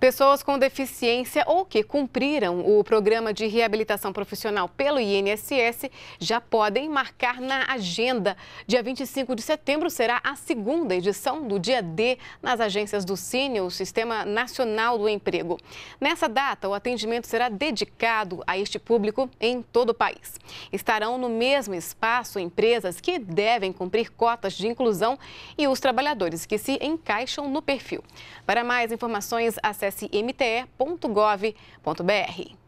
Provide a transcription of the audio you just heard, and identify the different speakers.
Speaker 1: Pessoas com deficiência ou que cumpriram o programa de reabilitação profissional pelo INSS já podem marcar na agenda. Dia 25 de setembro será a segunda edição do Dia D nas agências do Cine, o Sistema Nacional do Emprego. Nessa data, o atendimento será dedicado a este público em todo o país. Estarão no mesmo espaço empresas que devem cumprir cotas de inclusão e os trabalhadores que se encaixam no perfil. Para mais informações, acesse acesse mte.gov.br.